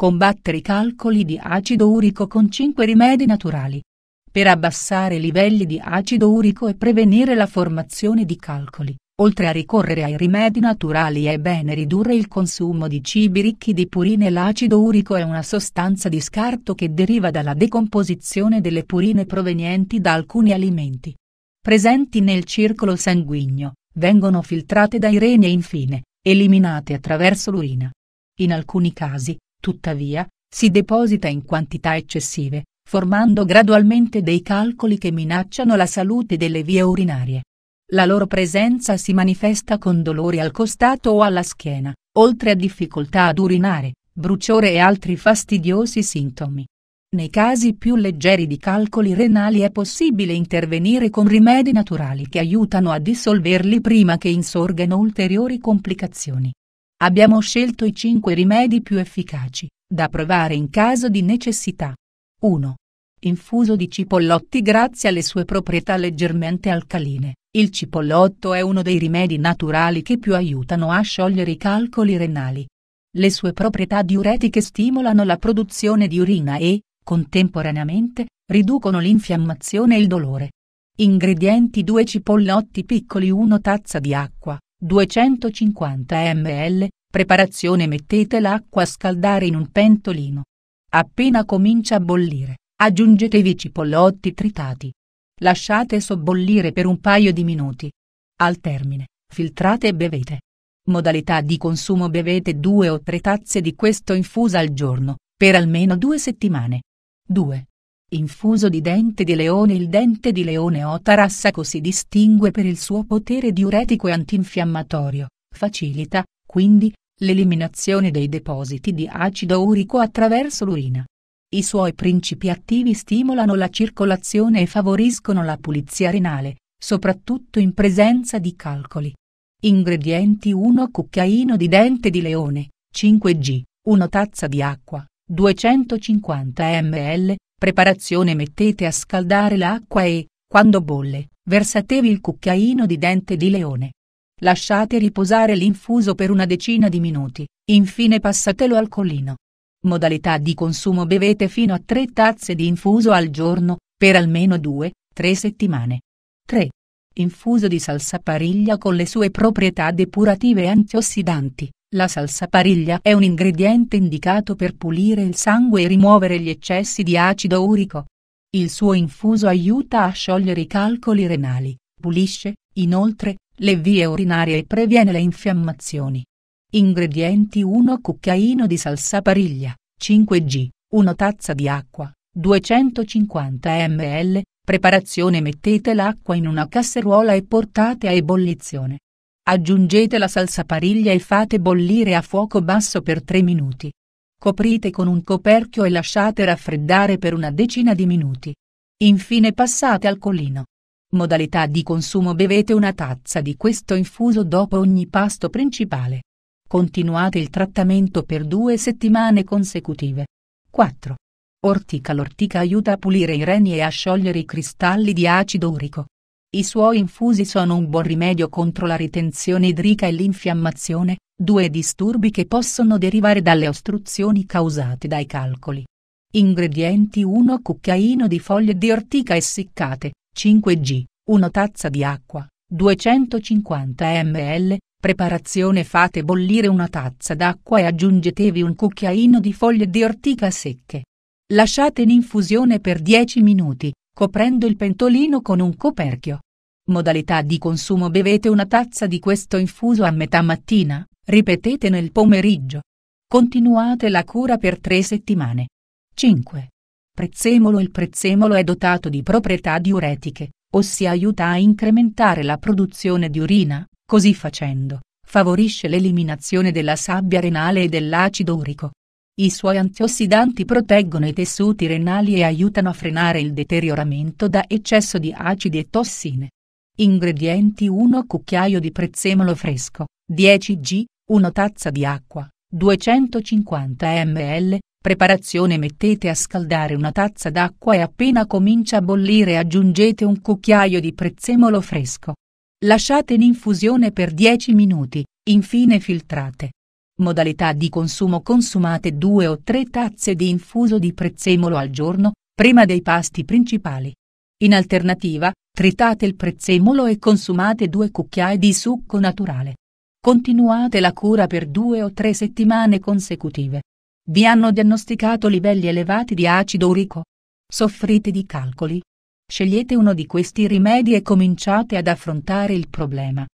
Combattere i calcoli di acido urico con 5 rimedi naturali. Per abbassare i livelli di acido urico e prevenire la formazione di calcoli, oltre a ricorrere ai rimedi naturali è bene ridurre il consumo di cibi ricchi di purine. L'acido urico è una sostanza di scarto che deriva dalla decomposizione delle purine provenienti da alcuni alimenti. Presenti nel circolo sanguigno, vengono filtrate dai reni e infine, eliminate attraverso l'urina. In alcuni casi, Tuttavia, si deposita in quantità eccessive, formando gradualmente dei calcoli che minacciano la salute delle vie urinarie. La loro presenza si manifesta con dolori al costato o alla schiena, oltre a difficoltà ad urinare, bruciore e altri fastidiosi sintomi. Nei casi più leggeri di calcoli renali è possibile intervenire con rimedi naturali che aiutano a dissolverli prima che insorgano ulteriori complicazioni. Abbiamo scelto i 5 rimedi più efficaci, da provare in caso di necessità. 1. Infuso di cipollotti Grazie alle sue proprietà leggermente alcaline, il cipollotto è uno dei rimedi naturali che più aiutano a sciogliere i calcoli renali. Le sue proprietà diuretiche stimolano la produzione di urina e, contemporaneamente, riducono l'infiammazione e il dolore. Ingredienti 2 cipollotti piccoli 1 tazza di acqua, 250 ml, preparazione mettete l'acqua a scaldare in un pentolino. Appena comincia a bollire, aggiungetevi cipollotti tritati. Lasciate sobbollire per un paio di minuti. Al termine, filtrate e bevete. Modalità di consumo Bevete 2 o 3 tazze di questo infusa al giorno, per almeno 2 settimane. 2. Infuso di dente di leone Il dente di leone o tarassaco ecco si distingue per il suo potere diuretico e antinfiammatorio, facilita, quindi, l'eliminazione dei depositi di acido urico attraverso l'urina. I suoi principi attivi stimolano la circolazione e favoriscono la pulizia renale, soprattutto in presenza di calcoli. Ingredienti 1 Cucchiaino di dente di leone, 5 g, 1 tazza di acqua, 250 ml, Preparazione Mettete a scaldare l'acqua e, quando bolle, versatevi il cucchiaino di dente di leone. Lasciate riposare l'infuso per una decina di minuti, infine passatelo al collino. Modalità di consumo Bevete fino a 3 tazze di infuso al giorno, per almeno 2-3 settimane. 3. Infuso di salsapariglia con le sue proprietà depurative e antiossidanti. La salsapariglia è un ingrediente indicato per pulire il sangue e rimuovere gli eccessi di acido urico. Il suo infuso aiuta a sciogliere i calcoli renali, pulisce, inoltre, le vie urinarie e previene le infiammazioni. Ingredienti 1 cucchiaino di salsapariglia, 5 g, 1 tazza di acqua, 250 ml, preparazione Mettete l'acqua in una casseruola e portate a ebollizione. Aggiungete la salsapariglia e fate bollire a fuoco basso per 3 minuti. Coprite con un coperchio e lasciate raffreddare per una decina di minuti. Infine passate al colino. Modalità di consumo Bevete una tazza di questo infuso dopo ogni pasto principale. Continuate il trattamento per due settimane consecutive. 4. Ortica L'ortica aiuta a pulire i reni e a sciogliere i cristalli di acido urico. I suoi infusi sono un buon rimedio contro la ritenzione idrica e l'infiammazione, due disturbi che possono derivare dalle ostruzioni causate dai calcoli. Ingredienti 1 cucchiaino di foglie di ortica essiccate, 5 g, 1 tazza di acqua, 250 ml, preparazione fate bollire una tazza d'acqua e aggiungetevi un cucchiaino di foglie di ortica secche. Lasciate in infusione per 10 minuti, coprendo il pentolino con un coperchio. Modalità di consumo Bevete una tazza di questo infuso a metà mattina, ripetete nel pomeriggio. Continuate la cura per tre settimane. 5. Prezzemolo Il prezzemolo è dotato di proprietà diuretiche, ossia aiuta a incrementare la produzione di urina, così facendo, favorisce l'eliminazione della sabbia renale e dell'acido urico. I suoi antiossidanti proteggono i tessuti renali e aiutano a frenare il deterioramento da eccesso di acidi e tossine. Ingredienti 1 cucchiaio di prezzemolo fresco, 10 g, 1 tazza di acqua, 250 ml, preparazione mettete a scaldare una tazza d'acqua e appena comincia a bollire aggiungete un cucchiaio di prezzemolo fresco. Lasciate in infusione per 10 minuti, infine filtrate. Modalità di consumo Consumate due o tre tazze di infuso di prezzemolo al giorno, prima dei pasti principali. In alternativa, tritate il prezzemolo e consumate due cucchiai di succo naturale. Continuate la cura per due o tre settimane consecutive. Vi hanno diagnosticato livelli elevati di acido urico. Soffrite di calcoli? Scegliete uno di questi rimedi e cominciate ad affrontare il problema.